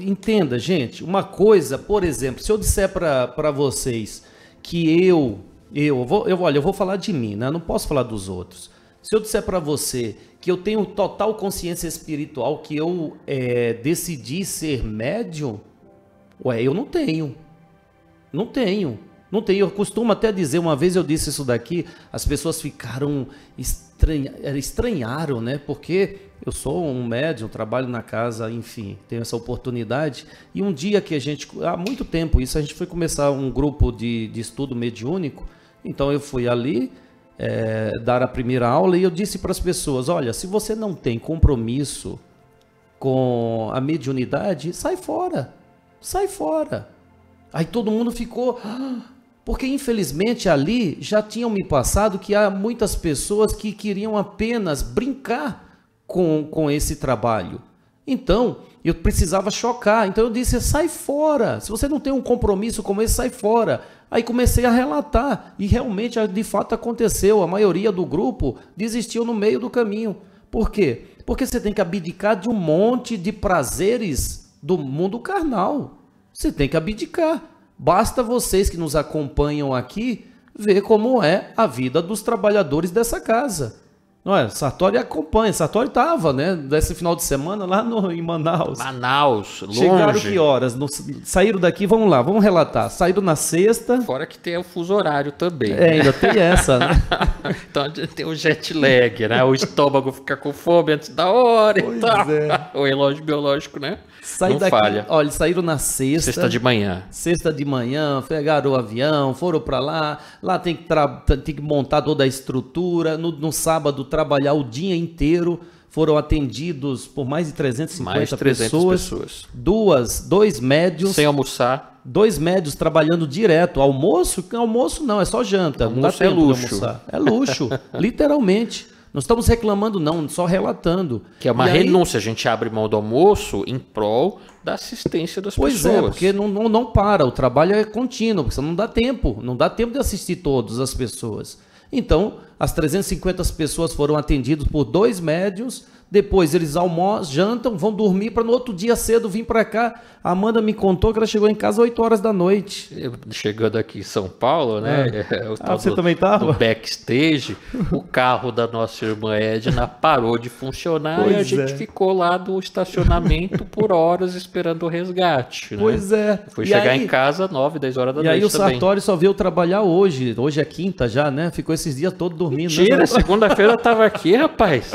Entenda, gente, uma coisa, por exemplo, se eu disser para vocês que eu, eu, vou, eu, olha, eu vou falar de mim, né? não posso falar dos outros. Se eu disser para você que eu tenho total consciência espiritual, que eu é, decidi ser médium, ué, eu não tenho. Não tenho. Não tem. Eu costumo até dizer, uma vez eu disse isso daqui, as pessoas ficaram estranha, eh, estranharam, né? Porque eu sou um médium, trabalho na casa, enfim, tenho essa oportunidade. E um dia que a gente, há muito tempo isso, a gente foi começar um grupo de, de estudo mediúnico. Então eu fui ali é, dar a primeira aula e eu disse para as pessoas: olha, se você não tem compromisso com a mediunidade, sai fora. Sai fora. Aí todo mundo ficou. Ah! Porque, infelizmente, ali já tinham me passado que há muitas pessoas que queriam apenas brincar com, com esse trabalho. Então, eu precisava chocar. Então, eu disse: sai fora. Se você não tem um compromisso como esse, sai fora. Aí comecei a relatar. E realmente, de fato, aconteceu. A maioria do grupo desistiu no meio do caminho. Por quê? Porque você tem que abdicar de um monte de prazeres do mundo carnal. Você tem que abdicar. Basta vocês que nos acompanham aqui ver como é a vida dos trabalhadores dessa casa. Não é, Sartori acompanha. Sartori estava, né? Desse final de semana lá no, em Manaus. Manaus, longe. Chegaram que horas? No, saíram daqui, vamos lá, vamos relatar. Saíram na sexta. Fora que tem o fuso horário também. É, ainda tem essa, né? então tem o jet lag, né? O estômago fica com fome antes da hora pois e tal. É. O relógio biológico, né? Sai Não daqui, falha. Olha, saíram na sexta. Sexta de manhã. Sexta de manhã, pegaram o avião, foram para lá. Lá tem que, tem que montar toda a estrutura. No, no sábado trabalhar o dia inteiro. Foram atendidos por mais de 350 mais 300 pessoas, pessoas. Duas, dois médios. Sem almoçar. Dois médios trabalhando direto. Almoço? Almoço não, é só janta. Almoço não dá é tempo é luxo. É luxo, literalmente. Não estamos reclamando, não, só relatando. Que é uma e renúncia, aí... a gente abre mão do almoço em prol da assistência das pois é, pessoas. Pois é, porque não, não, não para, o trabalho é contínuo, porque não dá tempo, não dá tempo de assistir todas as pessoas. Então, as 350 pessoas foram atendidas por dois médios. Depois eles almoçam, jantam, vão dormir para no outro dia cedo vir para cá. A Amanda me contou que ela chegou em casa 8 horas da noite. Chegando aqui em São Paulo, né? É. é ah, você do, também estava? No backstage, o carro da nossa irmã Edna parou de funcionar pois e a é. gente ficou lá do estacionamento por horas esperando o resgate. Né? Pois é. Foi e chegar aí... em casa 9, 10 horas da e noite. E aí o também. Sartori só veio trabalhar hoje. Hoje é quinta já, né? Ficou esse esses dias todos dormindo. Né? Mentira, segunda-feira eu tava aqui, rapaz.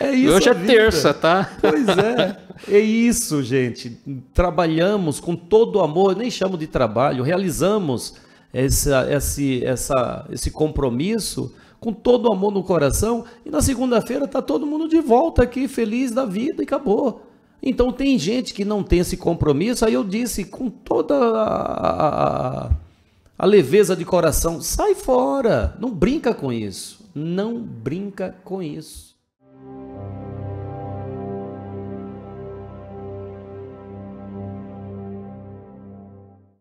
É isso. Hoje é vida. terça, tá? Pois é. É isso, gente. Trabalhamos com todo o amor, eu nem chamo de trabalho, realizamos essa, esse, essa, esse compromisso com todo o amor no coração. E na segunda-feira tá todo mundo de volta aqui, feliz da vida e acabou. Então tem gente que não tem esse compromisso. Aí eu disse com toda a, a leveza de coração. Sai fora, não brinca com isso. Não brinca com isso.